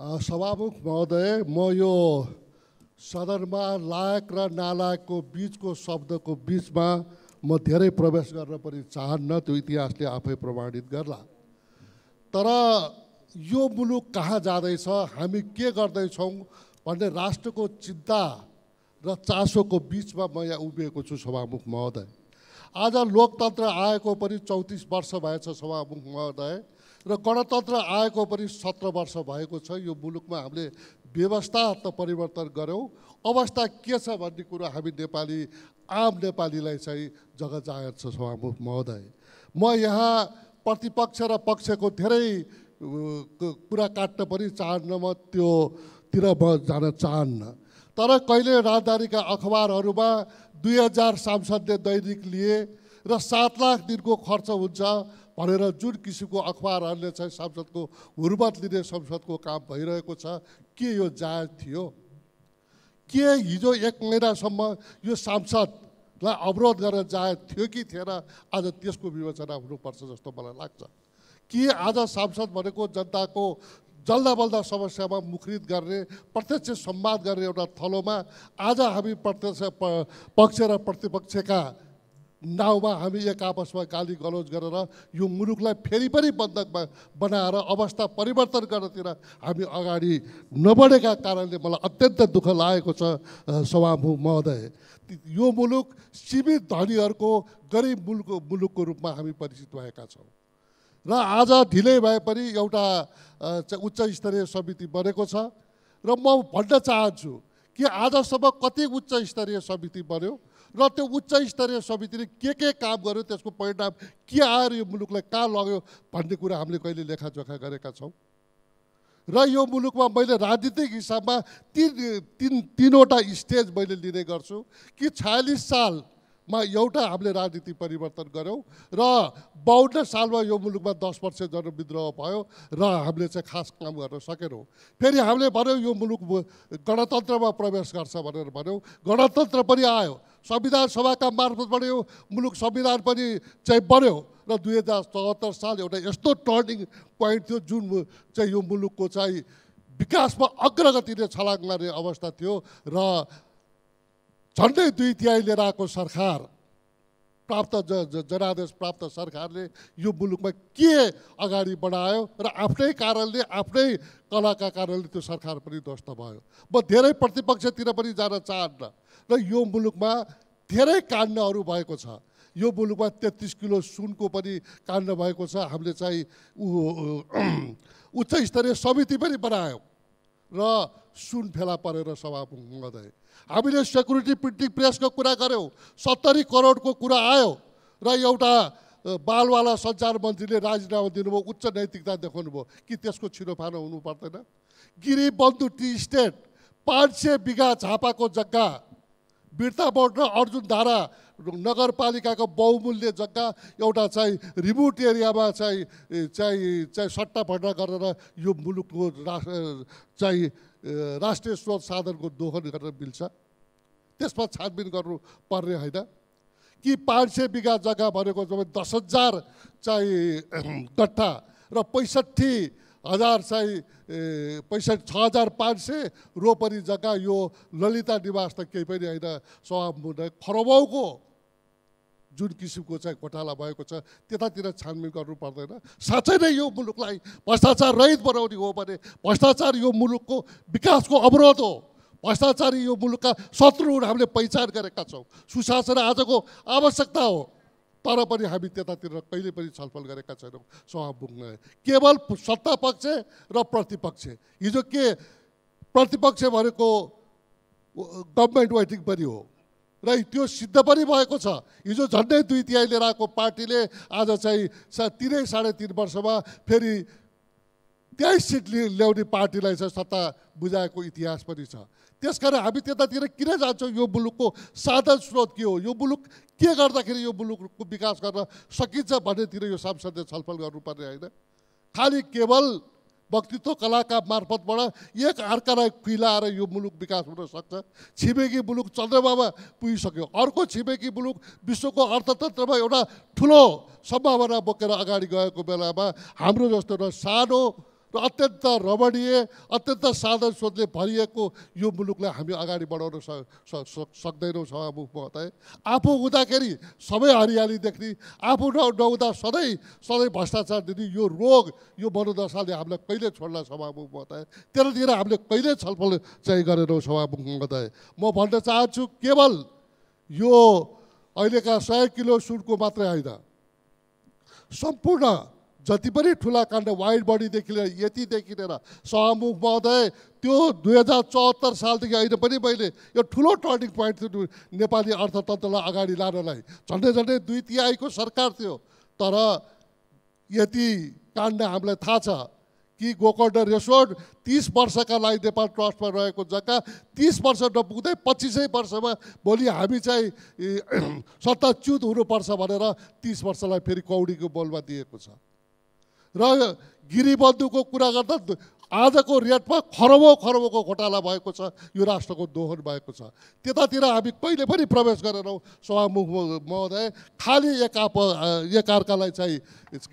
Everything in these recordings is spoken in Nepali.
सभामुख महोदय म यो सदनमा लायक र नालायकको बिचको शब्दको बिचमा म धेरै प्रवेश गर्न पनि चाहन्न त्यो इतिहासले आफै प्रमाणित गर्ला तर यो मुलुक कहाँ जाँदैछ हामी के गर्दैछौँ भन्ने राष्ट्रको चिन्ता र चासोको बिचमा म यहाँ उभिएको छु सभामुख महोदय आज लोकतन्त्र आएको पनि चौतिस वर्ष भएछ सभामुख महोदय र गणतन्त्र आएको पनि सत्र वर्ष भएको छ यो मुलुकमा हामीले व्यवस्था त परिवर्तन गऱ्यौँ अवस्था के छ भन्ने कुरो हामी नेपाली आम नेपालीलाई चाहिँ जग्गा जाहेर छ सभामुख महोदय म यहाँ प्रतिपक्ष र पक्षको धेरै कुरा काट्न पनि चाहन्न म त्योतिर म जान चाहन्न तर कहिले राजधानीका अखबारहरूमा दुई हजार सांसदले दैनिक लिए र सात लाख दिनको खर्च हुन्छ भनेर जुन किसिमको अखबारहरूले चाहिँ संसदको हुर्मत लिने संसदको काम भइरहेको छ के यो जायज थियो के हिजो एक महिनासम्म यो सांसदलाई अवरोध गरेर जायज थियो कि थिएन आज त्यसको विवेचना हुनुपर्छ जस्तो मलाई लाग्छ के आज सांसद भनेको जनताको जल्दा बल्दा समस्यामा मुखरित गर्ने प्रत्यक्ष सम्वाद गर्ने एउटा थलोमा आज हामी प्रत्यक्ष पक्ष र प्रतिपक्षका नाउँमा हामी एक आपसमा गाली गलोज गरेर यो मुलुकलाई फेरि पनि बन्धकमा बनाएर अवस्था परिवर्तन गर्नतिर हामी अगाडि नबढेका कारणले मलाई अत्यन्त दुःख लागेको छ सभामुख महोदय यो मुलुक सीमित धनीहरूको गरिब मुलुकको मुलुकको रूपमा हामी परिचित भएका छौँ र आज ढिलै भए पनि एउटा उच्च स्तरीय समिति बनेको छ र म भन्न चाहन्छु कि आजसम्म कति उच्च स्तरीय समिति बन्यो र त्यो उच्च स्तरीय समितिले के के काम गर्यो त्यसको परिणाम के आएर यो मुलुकलाई कहाँ लग्यो भन्ने कुरा हामीले कहिले लेखाजोखा गरेका छौँ र यो मुलुकमा मैले राजनीतिक हिसाबमा तिन तिन तिनवटा स्टेज मैले लिने गर्छु कि छयालिस सालमा एउटा हामीले राजनीति परिवर्तन गऱ्यौँ र बाहन्न सालमा यो मुलुकमा दस वर्ष जनविद्रोह भयो र हामीले चाहिँ खास काम गर्न सकेनौँ फेरि हामीले भन्यौँ यो मुलुक गणतन्त्रमा प्रवेश गर्छ भनेर भन्यौँ गणतन्त्र पनि आयो संविधान सभाका मार्फत बढ्यो मुलुक संविधान पनि चाहिँ बढ्यो र दुई हजार चौहत्तर साल एउटा यस्तो टर्निङ पोइन्ट थियो जुन चाहिँ यो मुलुकको चाहिँ विकासमा अग्रगतिले छलाङ लाने अवस्था थियो र झन्डै दुई तिहाई लिएर आएको सरकार प्राप्त ज जनादेश प्राप्त सरकारले यो मुलुकमा के अगाडि बढायो र आफ्नै कारणले आफ्नै कलाका कारणले त्यो सरकार पनि ध्वस्त भयो म धेरै प्रतिपक्षतिर पनि जान चाहन्न र यो मुलुकमा धेरै काण्डहरू भएको छ यो मुलुकमा तेत्तिस किलो सुनको पनि काण्ड भएको छ हामीले चाहिँ उच्च स्तरीय समिति पनि बनायौँ र सुन फेला परेर सभा महोदय हामीले सेक्युरिटी प्रिन्टिङ प्रेसको कुरा गऱ्यौँ सत्तरी करोडको कुरा आयो र एउटा बालवाला सञ्चार मन्त्रीले राजीनामा दिनुभयो उच्च नैतिकता देखाउनु भयो कि त्यसको छिरोफानो हुनु पर्दैन गिरी बन्धु टी स्टेट पाँच सय बिघा झापाको जग्गा बिर्ता बोर्ड र अर्जुन धारा नगरपालिकाको बहुमूल्य जग्गा एउटा चाहिँ रिमोट एरियामा चाहिँ चाहिँ चाहिँ सट्टा भट्टा गरेर यो मुलुकको राष्ट्र चाहिँ राष्ट्रिय स्रोत साधनको दोहन गरेर मिल्छ त्यसमा छानबिन गर्नु पर्ने होइन कि पाँच सय बिघा जग्गा भनेको जब दस हजार चाहिँ गट्ठा र पैँसठी हजार चाहिँ पैँसठी छ हजार पाँच सय रोपनी जग्गा यो ललिता निवास त केही पनि होइन सभामुख खरबौँको जुन किसिमको चाहिँ घोटाला भएको छ त्यतातिर छानबिन गर्नु पर्दैन साँच्चै नै यो मुलुकलाई भ्रष्टाचार रहित बनाउने हो भने भ्रष्टाचार यो मुलुकको विकासको अवरोध हो भ्रष्टाचारी यो मुलुकका शत्रुहरू हामीले पहिचान गरेका छौँ सुशासन आजको आवश्यकता हो तर पनि हामी त्यतातिर कहिले पनि छलफल गरेका छैनौँ सह पुग्न केवल सत्ता पक्ष र प्रतिपक्ष हिजो के प्रतिपक्ष भनेको गभर्मेन्ट वेटिङ पनि हो र त्यो सिद्ध पनि भएको छ हिजो झन्डै दुई तिहाई लिएर आएको पार्टीले आज चाहिँ सा तिनै साढे तिन वर्षमा फेरि तेइस सिट ल्याउने पार्टीलाई चाहिँ सत्ता बुझाएको इतिहास पनि छ त्यस कारण हामी त्यतातिर किन जान्छौँ यो मुलुकको साधन स्रोत के हो यो मुलुक के गर्दाखेरि यो मुलुकको विकास गर्न सकिन्छ भन्नेतिर यो सांसदले छलफल गर्नुपर्ने होइन खालि केवल वक्तित्व कलाका मार्फतबाट एक अर्कालाई खुलाएर यो मुलुक विकास हुन सक्छ छिमेकी मुलुक चन्द्रमामा पुगिसक्यो अर्को छिमेकी मुलुक विश्वको अर्थतन्त्रमा एउटा ठुलो सम्भावना बोकेर अगाडि गएको बेलामा हाम्रो जस्तो एउटा सानो र अत्यन्त रमणीय अत्यन्त साधन स्रोतले भरिएको यो मुलुकलाई हामी अगाडि बढाउन सक्दैनौँ सभामुख महोदय आफू हुँदाखेरि सबै हरियाली देख्ने आफू नहुँदा सधैँ सधैँ भ्रष्टाचार दिने यो रोग यो मनोदशाले हामीलाई कहिले छोड्ला सभामुख बताए त्यतातिर हामीले कहिले छलफल चाहिँ गरेनौँ सभामुख महोदय म भन्न चाहन्छु केवल यो अहिलेका सय किलो सुनको मात्रै होइन सम्पूर्ण जति पनि ठुला काण्ड वाइड बडीदेखि लिएर यतिदेखि लिएर सहमुख महोदय त्यो दुई हजार चौहत्तर सालदेखि अहिले पनि मैले यो ठुलो टर्निङ पोइन्ट थियो नेपाली अर्थतन्त्रलाई अगाडि लानलाई झन्डै झन्डै दुई तिहाईको सरकार थियो तर यति काण्ड हामीलाई थाहा छ कि गोकर्ण रेसोर्ट तिस वर्षका लागि नेपाल ट्रस्टमा रहेको जग्गा तिस वर्ष नपुग्दै पच्चिसै वर्षमा भोलि हामी चाहिँ सत्ताच्युत हुनुपर्छ भनेर तिस वर्षलाई फेरि कौडीको बोलमा दिएको छ र गिरिबन्धुको कुरा गर्दा आजको रेटमा खरबो खरबोको घोटाला भएको छ यो राष्ट्रको दोहन भएको छ त्यतातिर हामी कहिले पनि प्रवेश गरेनौँ सभामुख महोदय खालि एकाप एकाअर्कालाई चाहिँ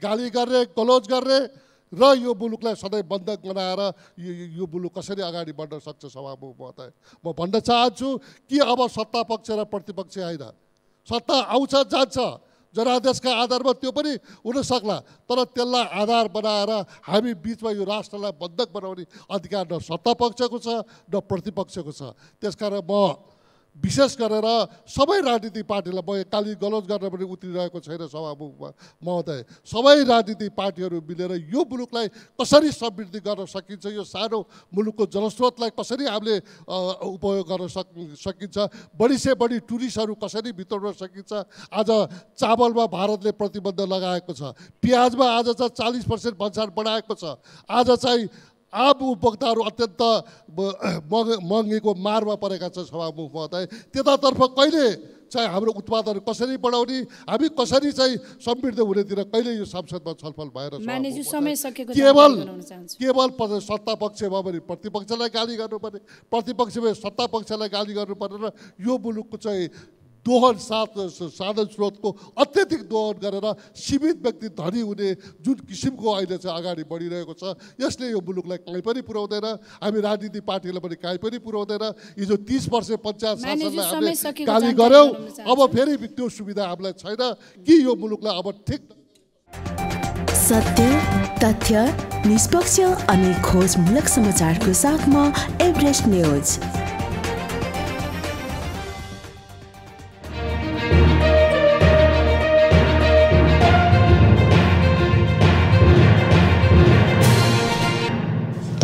गाली गर्ने गलोज गर्ने र यो मुलुकलाई सधैँ बन्धक बनाएर यो मुलुक कसरी अगाडि बढ्न सक्छ सभामुख महोदय म भन्न चाहन्छु कि अब सत्ता पक्ष र प्रतिपक्ष होइन सत्ता आउँछ जान्छ जनादेशका आधारमा त्यो पनि हुनसक्ला तर त्यसलाई आधार बनाएर हामी बिचमा यो राष्ट्रलाई बन्धक बनाउने अधिकार न सत्ता छ न प्रतिपक्षको छ त्यसकारण म विशेष गरेर सबै राजनीतिक पार्टीलाई म काली गलोज गर्न पनि उत्रिरहेको छैन सभामुखमा महोदय सबै राजनीतिक पार्टीहरू मिलेर यो मुलुकलाई कसरी समृद्धि गर्न सकिन्छ यो सानो मुलुकको जलस्रोतलाई कसरी हामीले उपयोग गर्न सक सकिन्छ बढी से बढी टुरिस्टहरू कसरी भित्राउन सकिन्छ आज चामलमा भारतले प्रतिबन्ध लगाएको छ प्याजमा आज चाहिँ चालिस पर्सेन्ट भन्सार बढाएको छ आज चाहिँ आब उपभोक्ताहरू अत्यन्त मग महँगीको मारमा परेका छन् सभामुख महोदय त्यतातर्फ कहिले चाहिँ हाम्रो उत्पादन कसरी बढाउने हामी कसरी चाहिँ समृद्ध हुनेतिर कहिले यो संसदमा छलफल भएर केवल केवल सत्ता पक्षमा पनि प्रतिपक्षलाई गाली गर्नुपर्ने प्रतिपक्षमा सत्ता पक्षलाई गाली गर्नु र यो मुलुकको चाहिँ दोहन साथ साधन स्रोतको अत्यधिक दोहन गरेर सीमित व्यक्ति धनी हुने जुन किसिमको अहिले चाहिँ अगाडि बढिरहेको छ यसले यो मुलुकलाई काहीँ पनि पुर्याउँदैन हामी राजनीतिक पार्टीलाई पनि काहीँ पनि पुर्याउँदैन हिजो तिस वर्ष पञ्चायत शासनलाई हामीले गाली गऱ्यौँ अब फेरि त्यो सुविधा हामीलाई छैन कि यो मुलुकलाई अब ठिक सत्य तथ्य निष्पक्ष अनि खोजमूलक समाचारको साथमा एभरेस्ट न्युज